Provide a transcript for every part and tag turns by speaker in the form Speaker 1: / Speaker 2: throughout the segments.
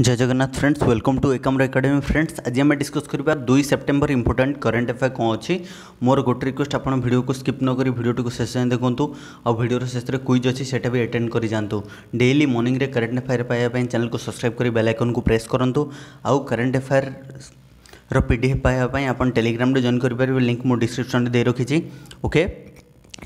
Speaker 1: जय Jagannath friends welcome to Ekam academy friends आज आम डिस्कस कर दुई सेप्टेम्बर इंपोर्टाट करेन्ट अफेयर कौन अच्छी मोर गोटे रिक्वेस्ट आप भिड को स्कीप नक भिडियो को शेष जाए देखु आउ भिडियो शेष में क्विज अच्छी से अटेंड कर जातु डेली मर्निंग करेन्ट अफेयर पाइबापी चैनल को सब्सक्राइब कर बेल को प्रेस करूँ आउ करेन्ट अफेयर रिडीएफ ପି ଡି ଏଫ୍ ପାଇବା ପାଇଁ ଆପଣ ଟେଲିଗ୍ରାମରେ ଜଏନ୍ କରିପାରିବେ ଲିଙ୍କ୍ ମୁଁ ଡିସ୍କ୍ରିପ୍ସନ୍ରେ ଦେଇ ରଖିଛି ଓକେ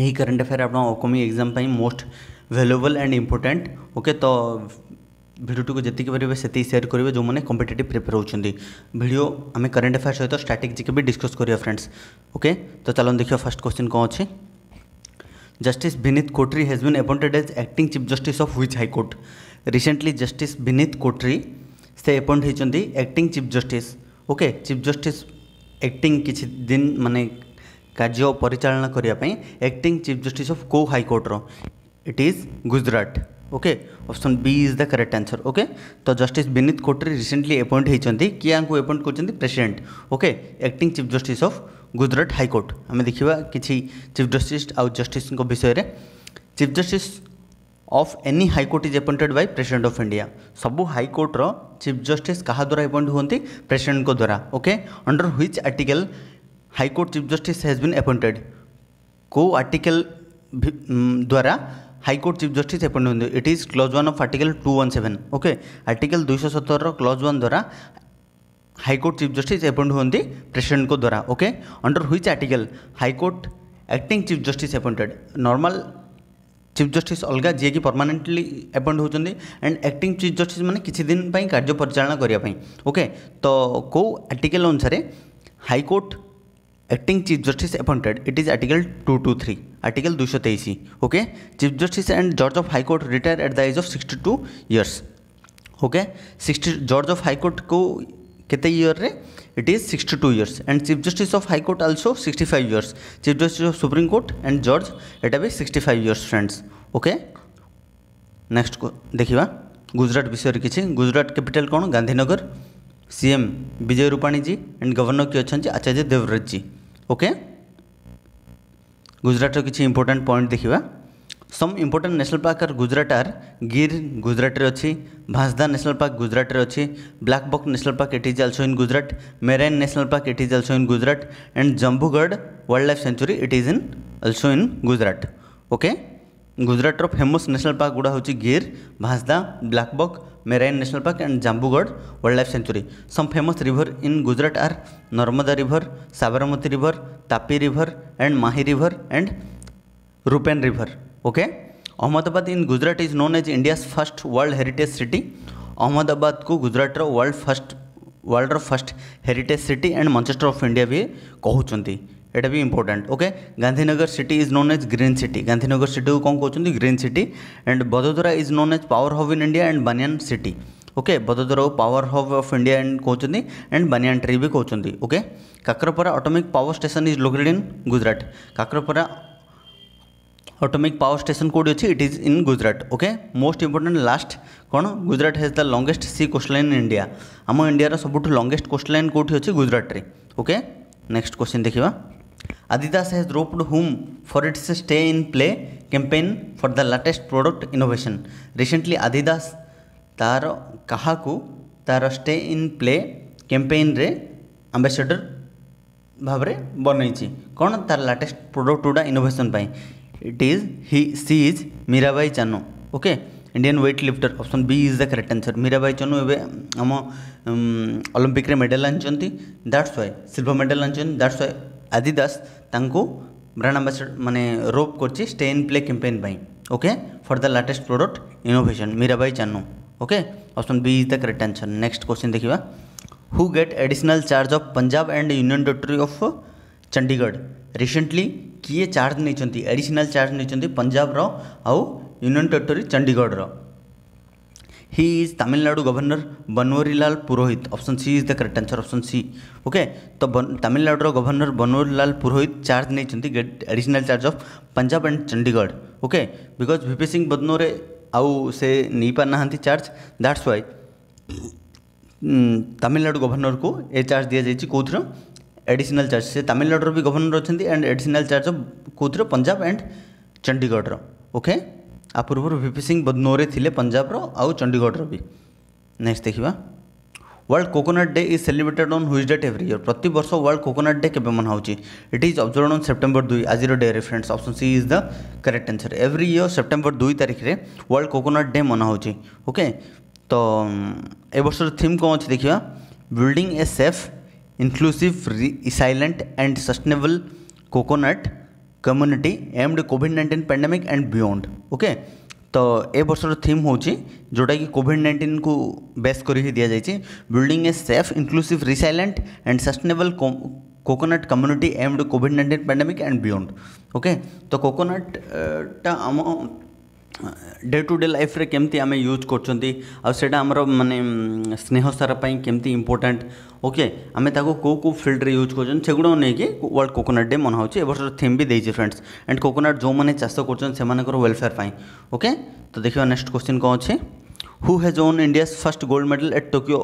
Speaker 1: ଏହି କରେଣ୍ଟ ଆଫେୟାର୍ ଆପଣ ଅପକମିଂ ଏକ୍ଜାମ୍ ভিডিওটিকে যেতিকি পারিবে সেতিকি करेंगे जो मैंने कंपिटेट প্রিপেয়ার होती भिडियो आम কারেন্ট আফেয়ার सहित স্ট্যাটিক জিকে বি ডিসকস করা ফ্রেন্ডস ওকে তো চালন দেখিবা ফার্স্ট কোশ্চিন কম অছে justice Vineet Kothari has been appointed as acting chief justice of which high court recently justice Vineet Kothari से अपॉइंट होती acting chief justice okay chief justice acting किसी दिन माने कार्य परिचा करने एक्टिंग चीफ जस्टिस ऑफ को high it is Gujarat okay option B is the correct answer okay तो justice Vineet Kothari recently appoint होती किए अपॉइंट कर president okay acting chief justice of Gujarat high court आम देखा कि चीफ जस्टिस आउ जस्टिस विषय में chief justice of any high court is appointed by president of India सब हाइकोर्टर चीफ जस्टिस क्या द्वारा अपॉइंट होती प्रेसिडेंट द्वारा okay under which article high court chief justice has been appointed को आर्टिकल द्वारा high court chief justice appoint it is clause one of article two one seven okay article दुई सतर clause one द्वारा high court chief justice appoint होती president को द्वारा okay under हुई article high court acting chief justice appointed normal chief justice অলগা যিয়েকি permanently appoint ହେଉଛନ୍ତି ଆଣ୍ଡ ଆକ୍ଟିଂ ଚିଫ୍ ଜଷ୍ଟିସ୍ ମାନେ କିଛି ଦିନ ପାଇଁ କାର୍ଯ୍ୟ ପରିଚାଳନା କରିବା ପାଇଁ ଓକେ ତ आर्टिकल ଆର୍ଟିକେଲ୍ ଅନୁସାରେ high court acting chief justice appointed it is article two two article तेईस okay chief justice and judge of high court retire at the age of sixty two years okay sixty judge of high court को केते year रे it is sixty two years and chief justice of high court also sixty five years chief justice of supreme court and judge एटा भी sixty five years friends okay next को देखा गुजरात विषय किसी Gujarat capital कौन Gandhinagar CM Vijay Rupani ji and governor किए अच्छा Acharya Devvrat ji okay okay? গুজরাটর কিছু ইম্পর্টাট পয়েন্ট দেখা সম ইম্পর্টাট ন্যাশনাল পার্ক আর গুজরাট আর গির গুজরাটের অছি ভাসদা ন্যাশনাল পার্ক গুজরাটের অছি blackbuck national park it is also in Gujarat marine national park it is also in Gujarat and Jambughoda wildlife sanctuary it is in also in Gujarat okay Gujarat famous national park गुड़ा हूँ Gir Vansda blackbuck marine national park and Jambughoda wildlife sanctuary some famous river in Gujarat are Narmada river Sabarmati river Tapi river and Mahi river and Rupen river okay Ahmedabad in Gujarat is known as India first world heritage city Ahmedabad को Gujarat world first world first heritage city and Manchester of India भी कहते এটা ବି important okay Gandhinagar city is known age green city Gandhinagar ସିଟିକୁ कौन କହୁଛନ୍ତି green city and Vadodara is known as power hub in India and banyan city okay Vadodara power hub of India and कौन and banyan tree भी कौन okay Kakrapar atomic power station is located in Gujarat Kakrapar atomic power station कौटी अच्छी it is in Gujarat okay most important last कौन Gujarat has the longest sea coast in India आम India सब longest coast कौटी अच्छे गुजरात ओके नेक्स्ट क्वेश्चन देखा Adidas has roped whom for its stay in play campaign for the latest product innovation. Recently, Adidas ତାର କାହାକୁ ତାର stay in play କ୍ୟାମ୍ପେଇନ୍ରେ ambassador ଭାବରେ ବନେଇଛି କ'ଣ ତାର ଲାଟେଷ୍ଟ ପ୍ରଡ଼କ୍ଟ ଗୁଡ଼ା ଇନୋଭେସନ୍ ପାଇଁ it is he she is Mirabai Chanu okay Indian weightlifter option B is the correct answer Mirabai Chanu ଏବେ ଆମ ଅଲିମ୍ପିକ୍ରେ ମେଡ଼ାଲ୍ ଆଣିଛନ୍ତି ଦ୍ୟାଟ୍ସ ୱାଏ ସିଲ୍ଭର ମେଡ଼ାଲ୍ ଆଣିଛନ୍ତି that's why Adidas brand ambassador मैंने रोप कर stay play campaign play okay for the latest product innovation Mirabai Chanu okay option B is the correct answer next question देखा who get additional charge of Punjab and union territory of Chandigarh recently किए charge नहीं additional charge नहीं पंजाब रो आउ union territory Chandigarh रो he is Tamil Nadu Governor Banwarilal Purohit. Option C is the correct answer. Option C. Okay. तो Tamil Nadu Governor Banwarilal Purohit charge नहीं चंदी get additional charge of Punjab and Chandigarh. Okay. Because VP Singh बदनोरे आउ से नहीं पाना हंती charge that's why Tamil Nadu governor को ए चार्ज दि जाइए कौर एडिशनाल चार्ज से तमिलनाडुर भी गवर्नर अच्छा एंड एडिशनाल चार्ज कौर Punjab and Chandigarh okay okay? आ पूर्व भिपी सिंह बदनोरे थे पंजाब रो चंडीगढ़ भी नेक्स्ट देखा world coconut day is celebrated on which date every year प्रति वर्ष वर्ल्ड कोकोनट डे के मनाऊँच it is observe on September दुई आज डे रे friends option C is the correct answer every year September दुई तारीख में वर्ल्ड कोकोनट डे मनाऊँच ओके तो ए वर्ष थीम कौन अच्छे देखा building a safe inclusive resilient and sustainable coconut community amid COVID nineteen pandemic and beyond okay तो ए ବର୍ଷର ଥିମ୍ ହେଉଛି ଯେଉଁଟାକି କୋଭିଡ଼ ନାଇଣ୍ଟିନ୍କୁ ବେସ୍ दि ଦିଆଯାଇଛି building a safe inclusive resilient and sustainable coconut community amid COVID nineteen pandemic and beyond okay तो coconut आम day to day ଲାଇଫ୍ରେ କେମିତି ଆମେ ୟୁଜ୍ କରୁଛନ୍ତି ଆଉ ସେଇଟା ଆମର ମାନେ ସ୍ନେହ ସାର ପାଇଁ କେମିତି ଇମ୍ପୋର୍ଟାଣ୍ଟ ଓକେ ଆମେ ତାକୁ କେଉଁ କେଉଁ ଫିଲ୍ଡରେ ୟୁଜ୍ କରୁଛନ୍ତି ସେଗୁଡ଼ାକୁ ନେଇକି ୱାର୍ଲଡ଼ କୋକୋନଟ୍ ଡେ ମନା ହେଉଛି ଏ ବର୍ଷର ଥିମ୍ ବି ଦେଇଛି ଫ୍ରେଣ୍ଡସ୍ ଆଣ୍ଡ କୋକୋନଟ୍ ଯେଉଁମାନେ ଚାଷ କରୁଛନ୍ତି ସେମାନଙ୍କର ୱେଲଫେୟାର୍ ପାଇଁ ଓକେ ତ ଦେଖିବା ନେକ୍ସଟ କ୍ୱେଶ୍ଚିନ୍ କ'ଣ ଅଛି who has won India's first gold medal at Tokyo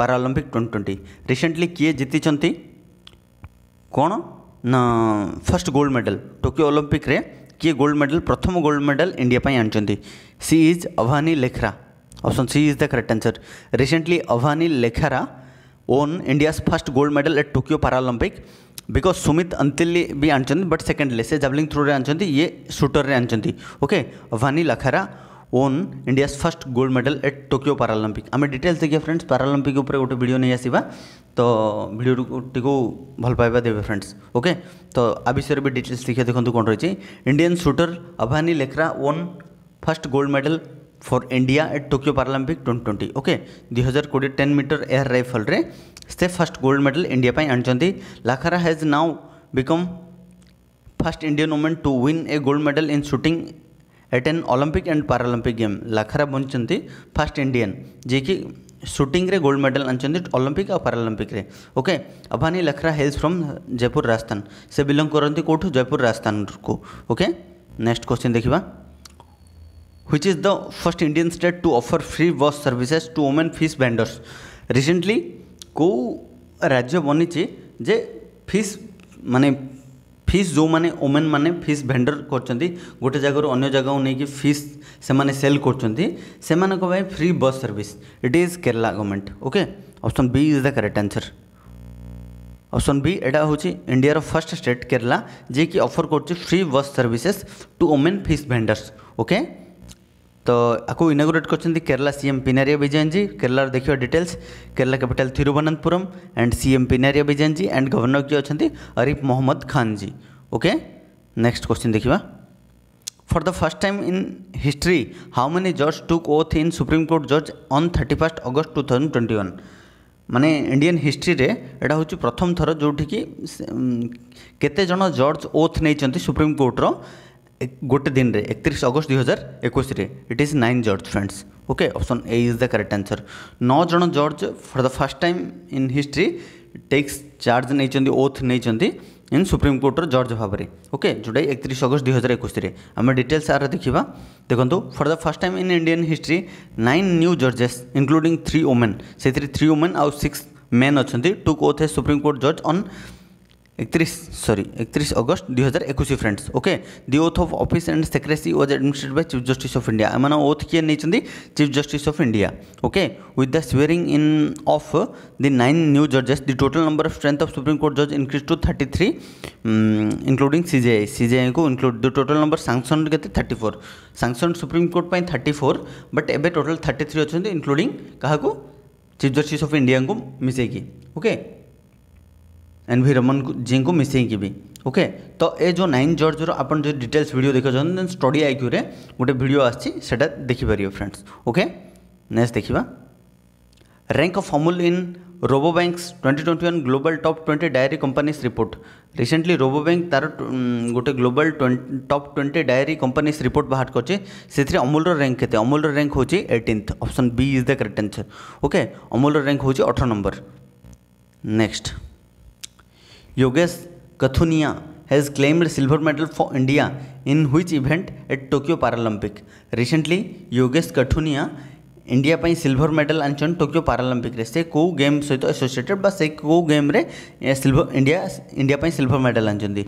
Speaker 1: Paralympic twenty twenty recently କିଏ ଜିତିଛନ୍ତି କ'ଣ ନା ଫାର୍ଷ୍ଟ ଗୋଲ୍ଡ ମେଡ଼ାଲ୍ ଟୋକିଓ ଅଲମ୍ପିକ୍ରେ किए गोल्ड मेडल प्रथम गोल्ड मेडल इंडिया आनी she is Avani Lekhara option C is the correct answer recently Avani Lekhara won India first gold medal at Tokyo Paralympic because Sumit Antil भी आनी बट सेकेंडली से जाभलींग थ्रो आनी ये सुटर्रे आके Avani Lekhara won India first gold medal at Tokyo Paralympic आम details देखिए फ्रेंड्स पारालंपिक गोटे भिड नहीं आसवा तो भिडटी को भल पाइबा देवे फ्रेंड्स ओके तो आ विषय भी डिटेल्स देखिए देखते तो कौन रही Indian shooter Avani Lekhara won first gold medal for India at Tokyo Paralympic twenty twenty okay दुई हजार कोड़े टेन मीटर एयर राइफल से फर्स्ट गोल्ड मेडल इंडिया आनी आनिछंती Lekhara has now become first Indian women to win a gold medal in shooting at the Olympic and Paralympic game Lekhara बनी first Indian जिकि shooting रे gold medal Olympic आ Paralympic रे okay Avani Lekhara हेल्स from Jaipur Rajasthan से belong करती कौ जयपुर राजस्थान को ओके नेक्स्ट क्वेश्चन देखा which is the first Indian state to offer free bus services to women fish vendors recently कौ राज्य बनी चे फिश माने ଫିସ୍ ଯେଉଁମାନେ ଓମେନ୍ ମାନେ ଫିସ୍ ଭେଣ୍ଡର କରୁଛନ୍ତି ଗୋଟେ ଜାଗାରୁ ଅନ୍ୟ ଜାଗାକୁ ନେଇକି ଫିସ୍ ସେମାନେ ସେଲ୍ କରୁଛନ୍ତି ସେମାନଙ୍କ ପାଇଁ free bus service it is Kerala government okay option B is the correct answer option B ଏଇଟା ହେଉଛି ଇଣ୍ଡିଆର ଫାର୍ଷ୍ଟ ଷ୍ଟେଟ୍ କେରଲା ଯିଏକି ଅଫର୍ କରୁଛି free bus services to women fish vendors okay तो आपको इनागोरेट कर केरला सीएम पिनारिया विजयन जी केरलार देखिए details Kerala capital Thiruvananthapuram and CM Pinarayi Vijayan ji and governor ji अच्छा Arif Mohammad Khan ji okay next question देखा for the first time in history how many जज टुक ओथ इन सुप्रीम कोर्ट जज on thirty fast August two thousand twenty one ମାନେ इंडियान हिस्ट्री ଏଇଟା हूँ प्रथम थर ଯେଉଁଠିକି କେତେଜଣ जज ओथ नहीं सुप्रीमकोर्टर ଗୋଟେ ଦିନରେ ଏକତିରିଶ ଅଗଷ୍ଟ ଦୁଇ ହଜାର ଏକୋଇଶରେ it is nine judge friends okay option A is the correct answer ନଅ ଜଣ judge for the first time in history takes charge ନେଇଛନ୍ତି ଓଥ୍ ନେଇଛନ୍ତି ଇନ୍ ସୁପ୍ରିମକୋର୍ଟର ଜର୍ଜ ଭାବରେ ଓକେ ଯେଉଁଟାକି ଏକତିରିଶ ଅଗଷ୍ଟ ଦୁଇ ହଜାର ଏକୋଇଶରେ ଆମେ ଡିଟେଲ୍ସ ଆର ଦେଖିବା ଦେଖନ୍ତୁ for the first time in Indian history nine new judges including three women ସେଥିରେ ଥ୍ରୀ ଓମେନ୍ ଆଉ ସିକ୍ସ ମେନ୍ ଅଛନ୍ତି to oath a Supreme Court judge on इकतीस सॉरी इकतीस अगस्त दुई हज़ार एकुश friends okay the oath of office and secrecy was administered by Chief justice of India एम ओथ किए नहीं Chief justice of India okay with the swearing in of the nine new जजेस the total number of strength of supreme Court जज increase to thirty three including CJI CJI को include the total number सांसन के thirty four सांसन Supreme Court thirty four but एवं total thirty three अच्छा including क्या Chief justice of India को मिसेकि okay okay? N V Raman जी को मिसेक भी ओके तो ये जो नाइन जर्जर आप जो डिटेल्स भिड देखा स्टडी आईक्यू गोटे भिड आटा देखिपर फ्रेंड्स ओके नेक्स्ट देखा rank of Amul in Rabo twenty 2021 global top 20 dairy companies report recently Rabobank तार गोटे global top 20 dairy companies report बाहर करछे अमूल रैंक केते अमूल रैंक हूँ eighteenth option B is the correct answer okay Amul rank हूँ अठर नंबर next Yogesh Kathuniya has claimed silver medal for India in हुई event at Tokyo Paralympic recently Yogesh Kathuniya India silver medal आनी Tokyo Paralympic से कौ गेम सहित तो एसोसीएटेड कौ game silver India India silver medal आनी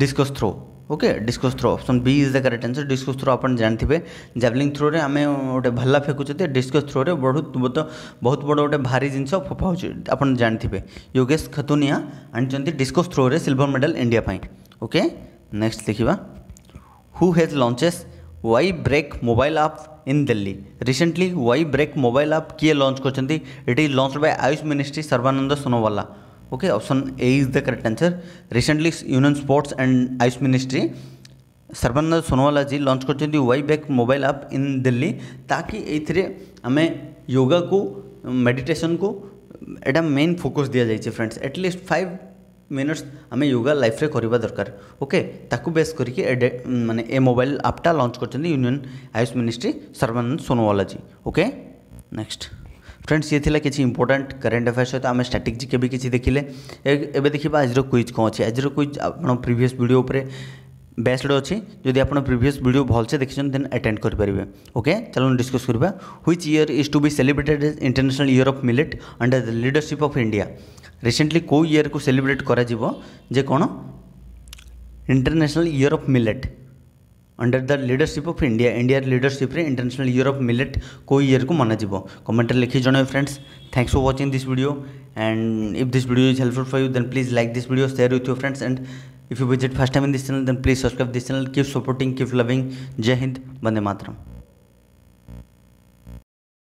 Speaker 1: discus throw okay discus throw option B is the correct answer discus throw आप जानते जाभेलीन throw रे आम गोटे भल्ला फेकुचे डिस्कस थ्रो रे बहुत बहुत बहुत बड़ गोटे भारी जिन फफा आप जानते योगेश खतुनिया आनी डिस्कस थ्रो रे silver medal India okay next देखा who has launches Y Break mobile app in Delhi recently Y Break mobile app किए launch it is launch by AYUSH ministry Sarbananda Sonowal okay option A is the correct answer recently union sports and AYUSH ministry Sarbananda Sonowal ji launch कर Y Break mobile app in Delhi ताकि ये आम योगा को meditation को एटा main focus दि जाए friends at least five minutes आम yoga life रे करवा दरकार ओके ताकू बेस करके माने ए मोबाइल आपटा लॉन्च कर union AYUSH ministry Sarbananda Sonowal ji okay next friends ये ଥିଲା କିଛି ଇମ୍ପୋର୍ଟାଣ୍ଟ କରେଣ୍ଟ सहित आम ଆମେ ଷ୍ଟାଟିକ୍ ଜିକେ भी किसी ଦେଖିଲେ एवं ଦେଖିବା आज क्विज कौन ଅଛି आज क्विज आप ପ୍ରିଭିୟସ୍ भिड ଉପରେ बेस्ड अच्छे जदि आप प्रिभस भिड भलसे देखें देन अटेंड करेंगे ओके चलो डिस्कस करवा which year is to be celebrated international year of millet under the leadership of India recently कौ इयर को सेलिब्रेट कौन international year of millet under the leadership of India India leadership रे international यूरोप millet को year को मना जीव comment लिखे जन friends thanks for watching this video and if this video is helpful for you then please like this video share with your friends and if you visit first time in this channel then please subscribe this channel keep supporting keep loving Jai Hind Vande Mataram